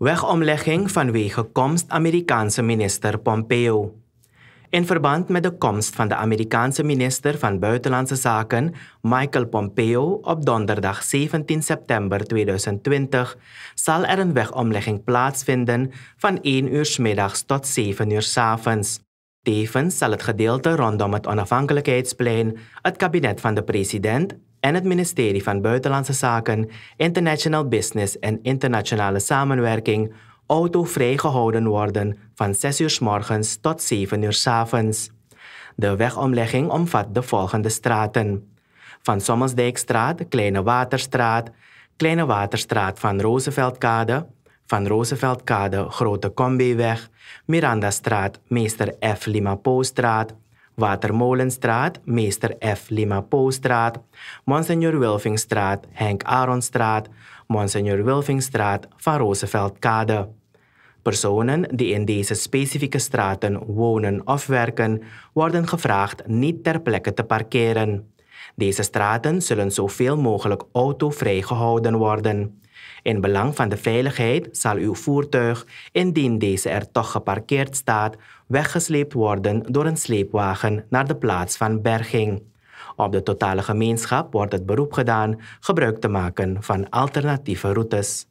Wegomlegging vanwege komst Amerikaanse minister Pompeo. In verband met de komst van de Amerikaanse minister van Buitenlandse Zaken Michael Pompeo op donderdag 17 september 2020 zal er een wegomlegging plaatsvinden van 1 uur s middags tot 7 uur s avonds. Tevens zal het gedeelte rondom het onafhankelijkheidsplein het kabinet van de president en het ministerie van Buitenlandse Zaken, International Business en Internationale Samenwerking autovrij gehouden worden van 6 uur s morgens tot 7 uur s avonds. De wegomlegging omvat de volgende straten. Van Sommelsdijkstraat, Kleine Waterstraat, Kleine Waterstraat van Rooseveltkade, van Rooseveltkade Grote Miranda Mirandastraat, Meester F. limapo Watermolenstraat, Meester F. Lima Poostraat, Monseigneur Wilvingstraat, Henk Aaronstraat, Monseigneur Wilvingstraat, Van Rozeveld-Kade. Personen die in deze specifieke straten wonen of werken, worden gevraagd niet ter plekke te parkeren. Deze straten zullen zoveel mogelijk autovrij gehouden worden. In belang van de veiligheid zal uw voertuig, indien deze er toch geparkeerd staat, weggesleept worden door een sleepwagen naar de plaats van berging. Op de totale gemeenschap wordt het beroep gedaan gebruik te maken van alternatieve routes.